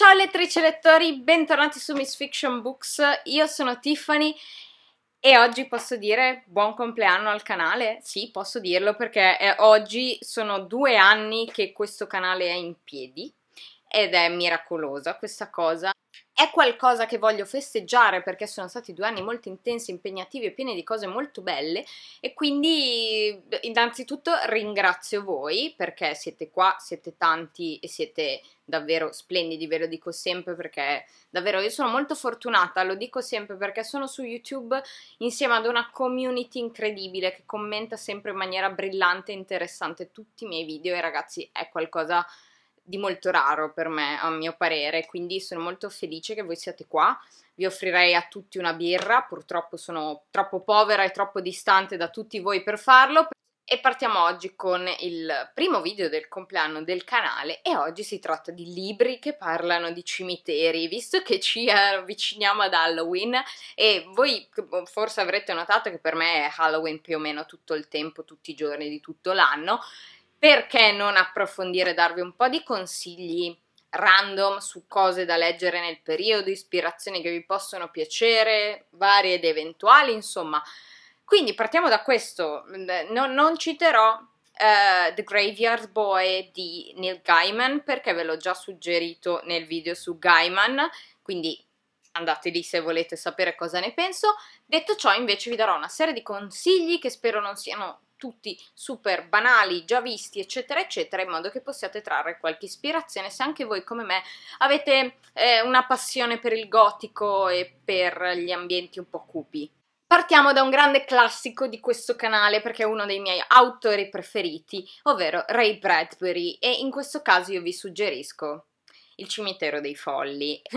Ciao lettrici e lettori, bentornati su Miss Fiction Books, io sono Tiffany e oggi posso dire buon compleanno al canale? Sì, posso dirlo perché eh, oggi sono due anni che questo canale è in piedi ed è miracolosa questa cosa è qualcosa che voglio festeggiare perché sono stati due anni molto intensi, impegnativi e pieni di cose molto belle e quindi innanzitutto ringrazio voi perché siete qua, siete tanti e siete davvero splendidi, ve lo dico sempre perché davvero io sono molto fortunata, lo dico sempre perché sono su YouTube insieme ad una community incredibile che commenta sempre in maniera brillante e interessante tutti i miei video e ragazzi è qualcosa di di molto raro per me, a mio parere, quindi sono molto felice che voi siate qua. Vi offrirei a tutti una birra, purtroppo sono troppo povera e troppo distante da tutti voi per farlo. E partiamo oggi con il primo video del compleanno del canale e oggi si tratta di libri che parlano di cimiteri, visto che ci avviciniamo ad Halloween e voi forse avrete notato che per me è Halloween più o meno tutto il tempo, tutti i giorni di tutto l'anno perché non approfondire, e darvi un po' di consigli random su cose da leggere nel periodo, ispirazioni che vi possono piacere, varie ed eventuali, insomma. Quindi partiamo da questo, non, non citerò uh, The Graveyard Boy di Neil Gaiman perché ve l'ho già suggerito nel video su Gaiman, quindi andate lì se volete sapere cosa ne penso. Detto ciò invece vi darò una serie di consigli che spero non siano tutti super banali, già visti, eccetera, eccetera, in modo che possiate trarre qualche ispirazione se anche voi come me avete eh, una passione per il gotico e per gli ambienti un po' cupi. Partiamo da un grande classico di questo canale perché è uno dei miei autori preferiti, ovvero Ray Bradbury e in questo caso io vi suggerisco il cimitero dei folli,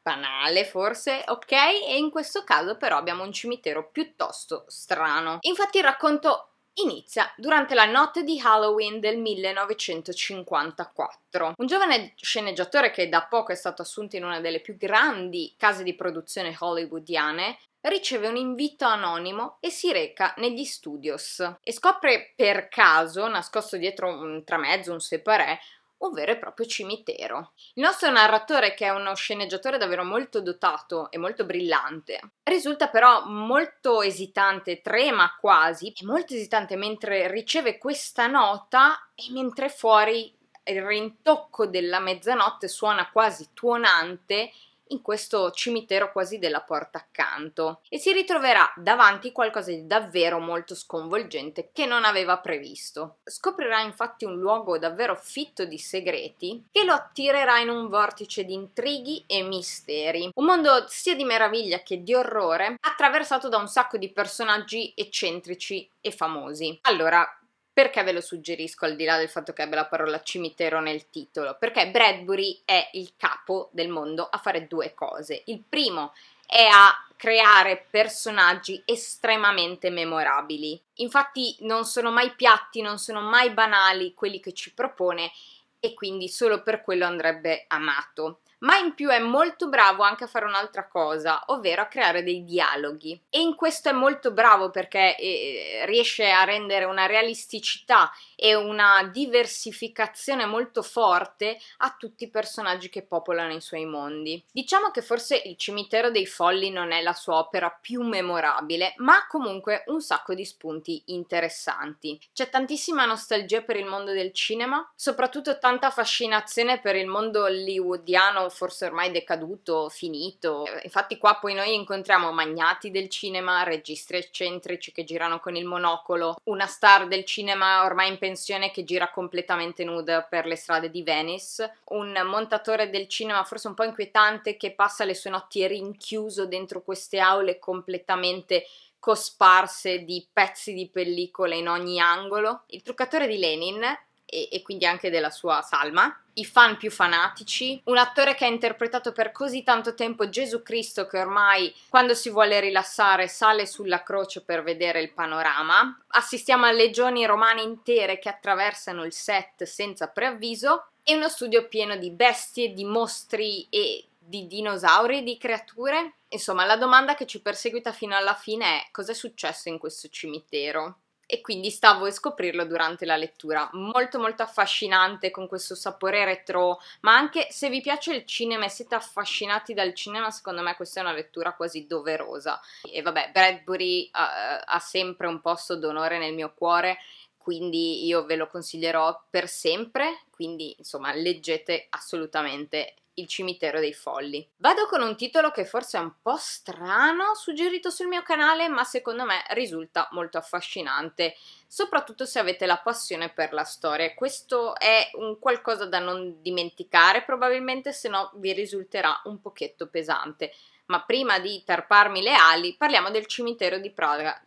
banale forse, ok? E in questo caso però abbiamo un cimitero piuttosto strano. Infatti il racconto inizia durante la notte di Halloween del 1954. Un giovane sceneggiatore che da poco è stato assunto in una delle più grandi case di produzione hollywoodiane riceve un invito anonimo e si reca negli studios e scopre per caso, nascosto dietro un tramezzo, un separé, un vero e proprio cimitero. Il nostro narratore, che è uno sceneggiatore davvero molto dotato e molto brillante, risulta però molto esitante, trema quasi, è molto esitante mentre riceve questa nota e mentre fuori il rintocco della mezzanotte suona quasi tuonante in questo cimitero quasi della porta accanto e si ritroverà davanti qualcosa di davvero molto sconvolgente che non aveva previsto. Scoprirà infatti un luogo davvero fitto di segreti che lo attirerà in un vortice di intrighi e misteri, un mondo sia di meraviglia che di orrore, attraversato da un sacco di personaggi eccentrici e famosi. Allora, perché ve lo suggerisco al di là del fatto che abbia la parola cimitero nel titolo? Perché Bradbury è il capo del mondo a fare due cose. Il primo è a creare personaggi estremamente memorabili. Infatti non sono mai piatti, non sono mai banali quelli che ci propone e quindi solo per quello andrebbe amato ma in più è molto bravo anche a fare un'altra cosa, ovvero a creare dei dialoghi. E in questo è molto bravo perché eh, riesce a rendere una realisticità e una diversificazione molto forte a tutti i personaggi che popolano i suoi mondi. Diciamo che forse il cimitero dei folli non è la sua opera più memorabile, ma ha comunque un sacco di spunti interessanti. C'è tantissima nostalgia per il mondo del cinema, soprattutto tanta fascinazione per il mondo hollywoodiano forse ormai decaduto, finito. Infatti qua poi noi incontriamo magnati del cinema, registi eccentrici che girano con il monocolo, una star del cinema ormai in pensione che gira completamente nuda per le strade di Venice, un montatore del cinema forse un po' inquietante che passa le sue notti rinchiuso dentro queste aule completamente cosparse di pezzi di pellicola in ogni angolo. Il truccatore di Lenin e, e, quindi anche della sua salma, i fan più fanatici, un attore che ha interpretato per così tanto tempo Gesù Cristo che ormai quando si vuole rilassare sale sulla croce per vedere il panorama, assistiamo a legioni romane intere che attraversano il set senza preavviso e uno studio pieno di bestie, di mostri e di dinosauri, di creature? Insomma, la domanda che ci perseguita fino alla fine è cosa è successo in questo cimitero? e quindi stavo a scoprirlo durante la lettura. Molto molto affascinante con questo sapore retro, ma anche se vi piace il cinema e siete affascinati dal cinema, secondo me questa è una lettura quasi doverosa. E vabbè, Bradbury ha, eh, ha sempre un posto d'onore nel mio cuore, quindi io ve lo consiglierò per sempre, quindi insomma leggete assolutamente il cimitero dei folli. Vado con un titolo che forse è un po' strano, suggerito sul mio canale, ma secondo me risulta molto affascinante, soprattutto se avete la passione per la storia. Questo è un qualcosa da non dimenticare, probabilmente, se no vi risulterà un pochetto pesante. Ma prima di tarparmi le ali, parliamo del cimitero di Praga.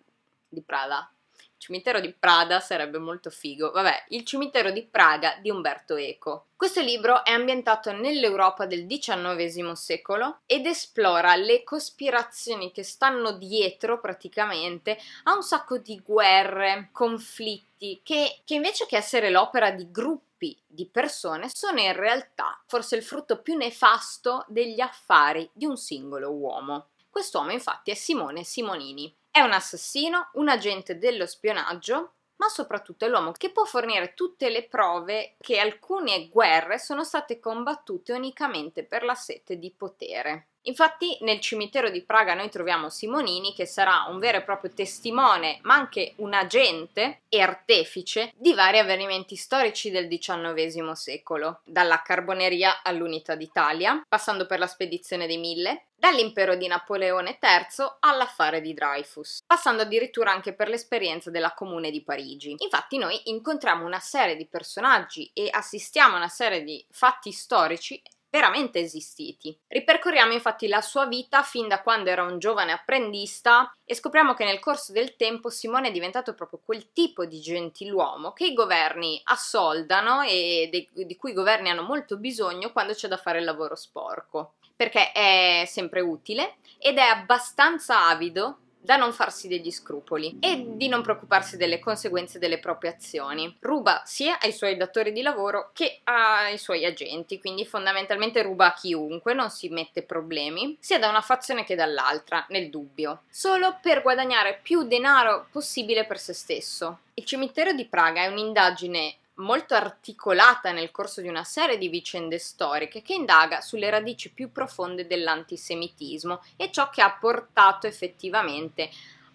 Di Prada, cimitero di Prada sarebbe molto figo. Vabbè, Il cimitero di Praga di Umberto Eco. Questo libro è ambientato nell'Europa del XIX secolo ed esplora le cospirazioni che stanno dietro praticamente a un sacco di guerre, conflitti, che, che invece che essere l'opera di gruppi di persone sono in realtà forse il frutto più nefasto degli affari di un singolo uomo. Quest'uomo infatti è Simone Simonini, è un assassino, un agente dello spionaggio, ma soprattutto è l'uomo che può fornire tutte le prove che alcune guerre sono state combattute unicamente per la sete di potere. Infatti nel cimitero di Praga noi troviamo Simonini che sarà un vero e proprio testimone, ma anche un agente e artefice di vari avvenimenti storici del XIX secolo, dalla carboneria all'unità d'Italia, passando per la spedizione dei Mille, dall'impero di Napoleone III all'affare di Dreyfus, passando addirittura anche per l'esperienza della Comune di Parigi. Infatti noi incontriamo una serie di personaggi e assistiamo a una serie di fatti storici veramente esistiti. Ripercorriamo infatti la sua vita fin da quando era un giovane apprendista e scopriamo che nel corso del tempo Simone è diventato proprio quel tipo di gentiluomo che i governi assoldano e de- di cui i governi hanno molto bisogno quando c'è da fare il lavoro sporco, perché è sempre utile ed è abbastanza avido da non farsi degli scrupoli e di non preoccuparsi delle conseguenze delle proprie azioni. Ruba sia ai suoi datori di lavoro che ai suoi agenti, quindi fondamentalmente ruba a chiunque, non si mette problemi, sia da una fazione che dall'altra, nel dubbio, solo per guadagnare più denaro possibile per se stesso. Il cimitero di Praga è un'indagine molto articolata nel corso di una serie di vicende storiche che indaga sulle radici più profonde dell'antisemitismo e ciò che ha portato effettivamente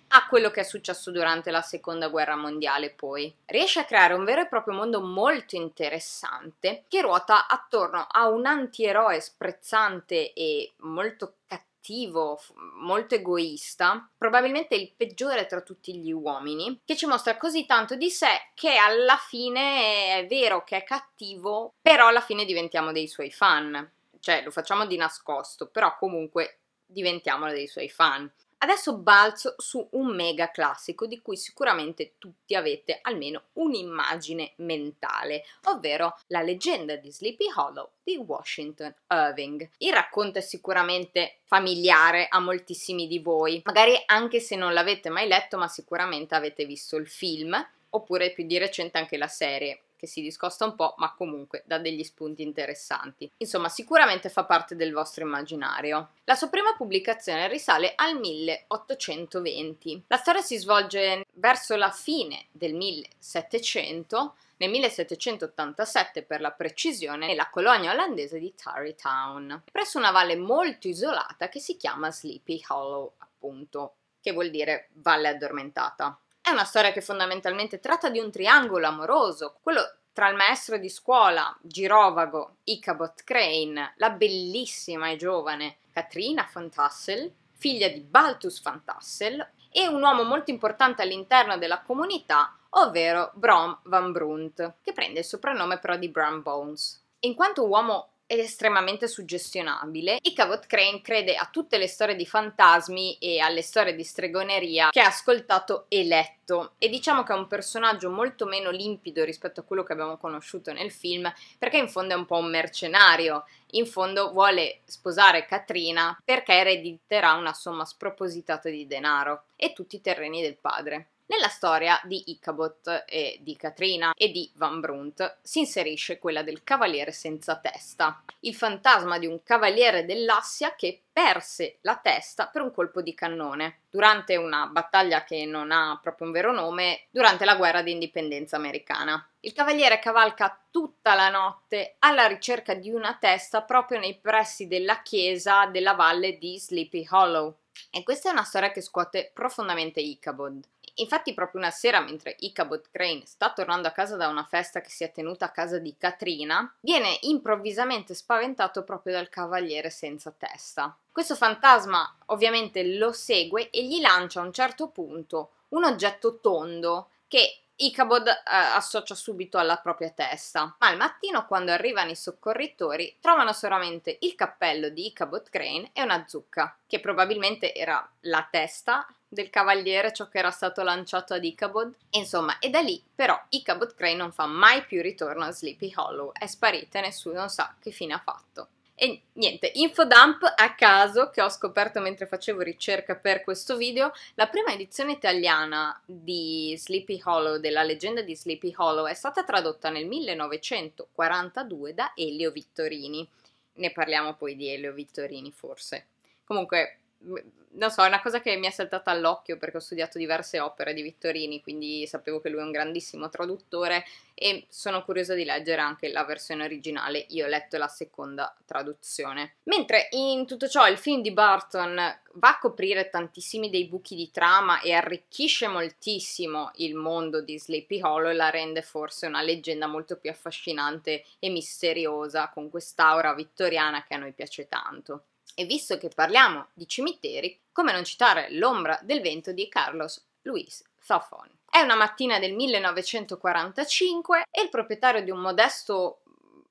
a quello che è successo durante la seconda guerra mondiale poi. Riesce a creare un vero e proprio mondo molto interessante che ruota attorno a un antieroe sprezzante e molto cattivo cattivo, molto egoista, probabilmente il peggiore tra tutti gli uomini, che ci mostra così tanto di sé che alla fine è vero che è cattivo, però alla fine diventiamo dei suoi fan. Cioè, lo facciamo di nascosto, però comunque diventiamo dei suoi fan. Adesso balzo su un mega classico di cui sicuramente tutti avete almeno un'immagine mentale, ovvero la leggenda di Sleepy Hollow di Washington Irving. Il racconto è sicuramente familiare a moltissimi di voi, magari anche se non l'avete mai letto, ma sicuramente avete visto il film oppure più di recente anche la serie che si discosta un po', ma comunque dà degli spunti interessanti. Insomma, sicuramente fa parte del vostro immaginario. La sua prima pubblicazione risale al 1820. La storia si svolge verso la fine del 1700 nel 1787 per la precisione nella colonia olandese di Tarrytown, presso una valle molto isolata che si chiama Sleepy Hollow, appunto, che vuol dire valle addormentata. È una storia che fondamentalmente tratta di un triangolo amoroso, quello tra il maestro di scuola, girovago, Icabot Crane, la bellissima e giovane Katrina Van Tassel, figlia di Baltus Van Tassel, e un uomo molto importante all'interno della comunità, ovvero Brom Van Brunt, che prende il soprannome però di Bram Bones. In quanto uomo ed estremamente suggestionabile. Cavot Crane crede a tutte le storie di fantasmi e alle storie di stregoneria che ha ascoltato e letto e diciamo che è un personaggio molto meno limpido rispetto a quello che abbiamo conosciuto nel film perché in fondo è un po' un mercenario, in fondo vuole sposare Katrina perché erediterà una somma spropositata di denaro e tutti i terreni del padre. Nella storia di Icabot e di Katrina e di Van Brunt si inserisce quella del cavaliere senza testa, il fantasma di un cavaliere dell'Assia che perse la testa per un colpo di cannone durante una battaglia che non ha proprio un vero nome, durante la guerra di indipendenza americana. Il cavaliere cavalca tutta la notte alla ricerca di una testa proprio nei pressi della chiesa della valle di Sleepy Hollow. E questa è una storia che scuote profondamente Ichabod. Infatti proprio una sera mentre Ichabod Crane sta tornando a casa da una festa che si è tenuta a casa di Katrina, viene improvvisamente spaventato proprio dal cavaliere senza testa. Questo fantasma ovviamente lo segue e gli lancia a un certo punto un oggetto tondo che Icabod eh, associa subito alla propria testa, ma al mattino quando arrivano i soccorritori trovano solamente il cappello di Icabod Crane e una zucca, che probabilmente era la testa del cavaliere, ciò che era stato lanciato ad Icabod. Insomma, e da lì però Icabod Crane non fa mai più ritorno a Sleepy Hollow, è sparita e nessuno sa che fine ha fatto. E niente, infodump a caso che ho scoperto mentre facevo ricerca per questo video, la prima edizione italiana di Sleepy Hollow, della leggenda di Sleepy Hollow, è stata tradotta nel 1942 da Elio Vittorini. Ne parliamo poi di Elio Vittorini forse. Comunque non so, è una cosa che mi è saltata all'occhio perché ho studiato diverse opere di Vittorini, quindi sapevo che lui è un grandissimo traduttore e sono curiosa di leggere anche la versione originale, io ho letto la seconda traduzione. Mentre in tutto ciò il film di Burton va a coprire tantissimi dei buchi di trama e arricchisce moltissimo il mondo di Sleepy Hollow e la rende forse una leggenda molto più affascinante e misteriosa con quest'aura vittoriana che a noi piace tanto. E visto che parliamo di cimiteri, come non citare L'ombra del vento di Carlos Luis Zafón? È una mattina del 1945 e il proprietario di un modesto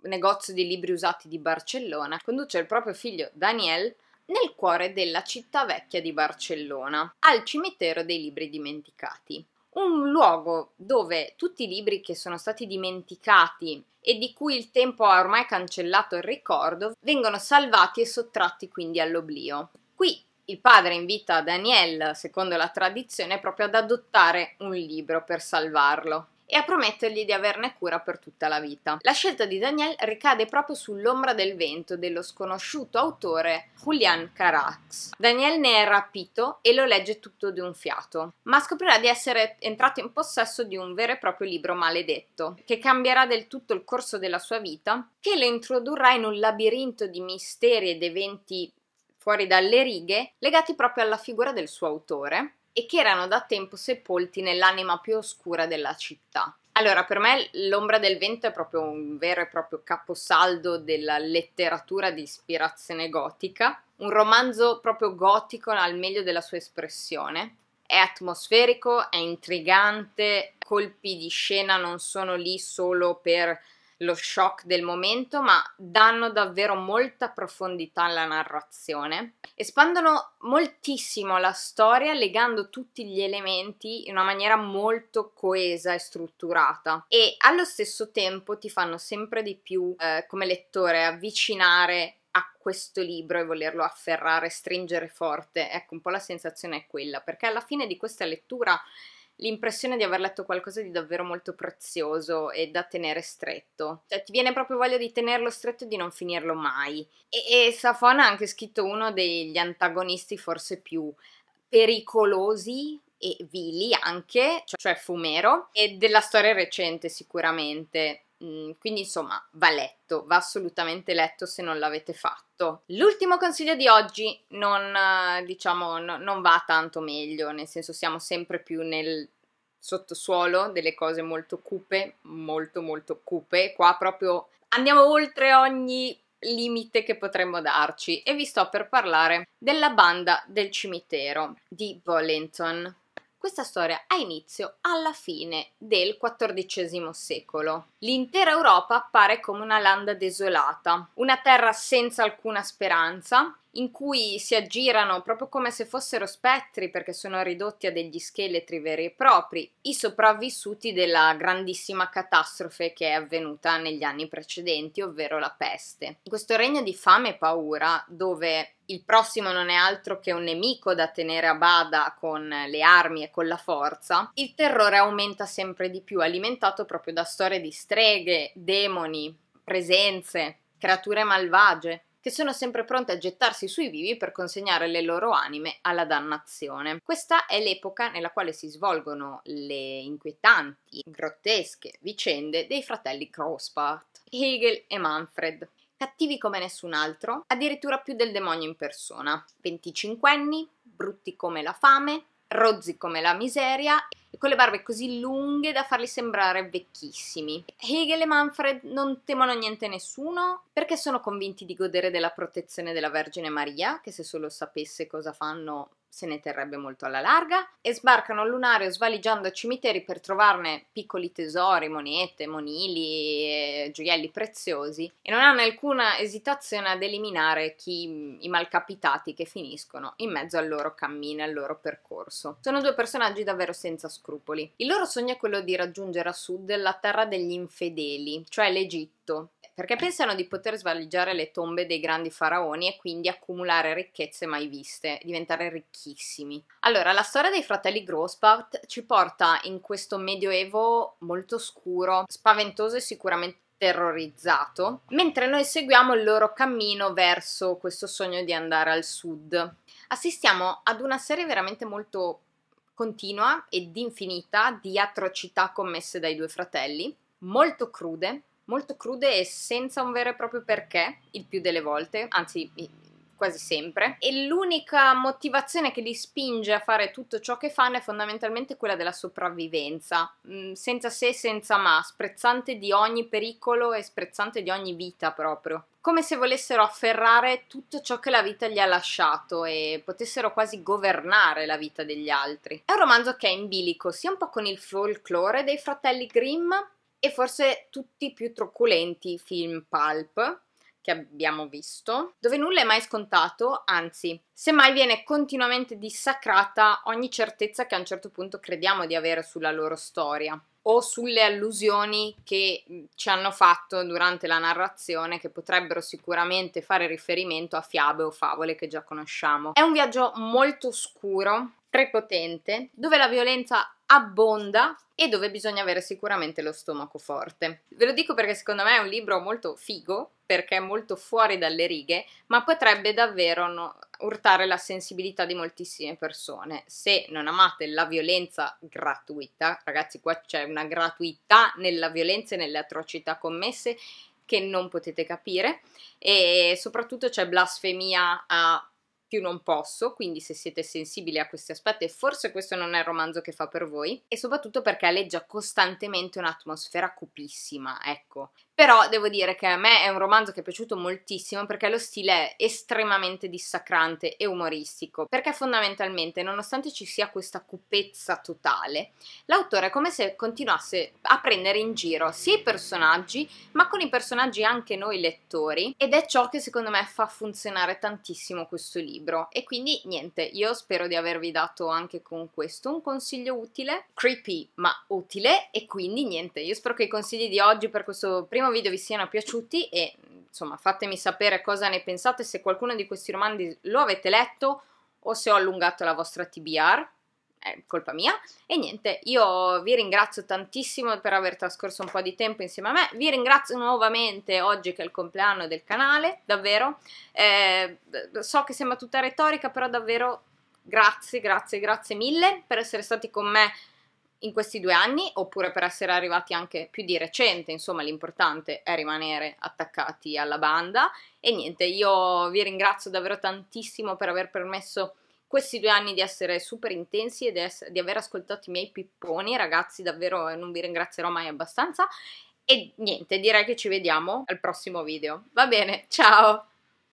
negozio di libri usati di Barcellona conduce il proprio figlio Daniel nel cuore della città vecchia di Barcellona, al cimitero dei libri dimenticati un luogo dove tutti i libri che sono stati dimenticati e di cui il tempo ha ormai cancellato il ricordo vengono salvati e sottratti quindi all'oblio. Qui il padre invita Daniel, secondo la tradizione, proprio ad adottare un libro per salvarlo e a promettergli di averne cura per tutta la vita. La scelta di Daniel ricade proprio sull'ombra del vento dello sconosciuto autore Julian Carax. Daniel ne è rapito e lo legge tutto di un fiato, ma scoprirà di essere entrato in possesso di un vero e proprio libro maledetto, che cambierà del tutto il corso della sua vita, che lo introdurrà in un labirinto di misteri ed eventi fuori dalle righe legati proprio alla figura del suo autore e che erano da tempo sepolti nell'anima più oscura della città. Allora, per me l'ombra del vento è proprio un vero e proprio caposaldo della letteratura di ispirazione gotica, un romanzo proprio gotico al meglio della sua espressione. È atmosferico, è intrigante, colpi di scena non sono lì solo per lo shock del momento, ma danno davvero molta profondità alla narrazione. Espandono moltissimo la storia legando tutti gli elementi in una maniera molto coesa e strutturata e allo stesso tempo ti fanno sempre di più eh, come lettore avvicinare a questo libro e volerlo afferrare, stringere forte. Ecco, un po' la sensazione è quella, perché alla fine di questa lettura l'impressione di aver letto qualcosa di davvero molto prezioso e da tenere stretto. Cioè, ti viene proprio voglia di tenerlo stretto e di non finirlo mai. E, e Safona ha anche scritto uno degli antagonisti forse più pericolosi e vili anche, cioè, cioè Fumero, e della storia recente sicuramente. Mm, quindi insomma va letto, va assolutamente letto se non l'avete fatto. L'ultimo consiglio di oggi non, eh, diciamo, no, non va tanto meglio, nel senso siamo sempre più nel sottosuolo delle cose molto cupe, molto molto cupe, qua proprio andiamo oltre ogni limite che potremmo darci e vi sto per parlare della banda del cimitero di Bollington. Questa storia ha inizio alla fine del XIV secolo L'intera Europa appare come una landa desolata, una terra senza alcuna speranza, in cui si aggirano proprio come se fossero spettri perché sono ridotti a degli scheletri veri e propri, i sopravvissuti della grandissima catastrofe che è avvenuta negli anni precedenti, ovvero la peste. In questo regno di fame e paura, dove il prossimo non è altro che un nemico da tenere a bada con le armi e con la forza, il terrore aumenta sempre di più, alimentato proprio da storie di stress streghe, demoni, presenze, creature malvagie, che sono sempre pronte a gettarsi sui vivi per consegnare le loro anime alla dannazione. Questa è l'epoca nella quale si svolgono le inquietanti, grottesche vicende dei fratelli Crosspath, Hegel e Manfred. Cattivi come nessun altro, addirittura più del demonio in persona. 25 anni, brutti come la fame, rozzi come la miseria e con le barbe così lunghe da farli sembrare vecchissimi. Hegel e Manfred non temono niente nessuno perché sono convinti di godere della protezione della Vergine Maria, che se solo sapesse cosa fanno se ne terrebbe molto alla larga, e sbarcano al lunario svaligiando cimiteri per trovarne piccoli tesori, monete, monili, gioielli preziosi, e non hanno alcuna esitazione ad eliminare chi, i malcapitati che finiscono in mezzo al loro cammino, al loro percorso. Sono due personaggi davvero senza scrupoli. Il loro sogno è quello di raggiungere a sud la terra degli infedeli, cioè l'Egitto, perché pensano di poter svaliggiare le tombe dei grandi faraoni e quindi accumulare ricchezze mai viste, diventare ricchissimi. Allora, la storia dei fratelli Grossbart ci porta in questo medioevo molto scuro, spaventoso e sicuramente terrorizzato, mentre noi seguiamo il loro cammino verso questo sogno di andare al sud. Assistiamo ad una serie veramente molto continua ed infinita di atrocità commesse dai due fratelli, molto crude, molto crude e senza un vero e proprio perché, il più delle volte, anzi quasi sempre. E l'unica motivazione che li spinge a fare tutto ciò che fanno è fondamentalmente quella della sopravvivenza, mm, senza se, e senza ma, sprezzante di ogni pericolo e sprezzante di ogni vita proprio. Come se volessero afferrare tutto ciò che la vita gli ha lasciato e potessero quasi governare la vita degli altri. È un romanzo che è in bilico sia un po' con il folklore dei fratelli Grimm, e forse tutti i più truculenti film pulp che abbiamo visto, dove nulla è mai scontato, anzi, semmai viene continuamente dissacrata ogni certezza che a un certo punto crediamo di avere sulla loro storia o sulle allusioni che mm, ci hanno fatto durante la narrazione che potrebbero sicuramente fare riferimento a fiabe o favole che già conosciamo. È un viaggio molto scuro prepotente, dove la violenza abbonda e dove bisogna avere sicuramente lo stomaco forte. Ve lo dico perché secondo me è un libro molto figo, perché è molto fuori dalle righe, ma potrebbe davvero no, urtare la sensibilità di moltissime persone. Se non amate la violenza gratuita, ragazzi qua c'è una gratuità nella violenza e nelle atrocità commesse che non potete capire e soprattutto c'è blasfemia a io non posso, quindi se siete sensibili a questi aspetti forse questo non è il romanzo che fa per voi e soprattutto perché alleggia costantemente un'atmosfera cupissima, ecco, però devo dire che a me è un romanzo che è piaciuto moltissimo perché lo stile è estremamente dissacrante e umoristico, perché fondamentalmente, nonostante ci sia questa cupezza totale, l'autore è come se continuasse a prendere in giro sia i personaggi, ma con i personaggi anche noi lettori, ed è ciò che secondo me fa funzionare tantissimo questo libro. E quindi niente, io spero di avervi dato anche con questo un consiglio utile, creepy ma utile, e quindi niente, io spero che i consigli di oggi per questo primo primo video vi siano piaciuti e insomma fatemi sapere cosa ne pensate, se qualcuno di questi romanzi lo avete letto o se ho allungato la vostra TBR, è colpa mia. E niente, io vi ringrazio tantissimo per aver trascorso un po' di tempo insieme a me, vi ringrazio nuovamente oggi che è il compleanno del canale, davvero. Eh, so che sembra tutta retorica, però davvero grazie, grazie, grazie mille per essere stati con me in questi due anni oppure per essere arrivati anche più di recente, insomma l'importante è rimanere attaccati alla banda e niente, io vi ringrazio davvero tantissimo per aver permesso questi due anni di essere super intensi e di aver ascoltato i miei pipponi, ragazzi davvero eh, non vi ringrazierò mai abbastanza e niente, direi che ci vediamo al prossimo video, va bene, ciao!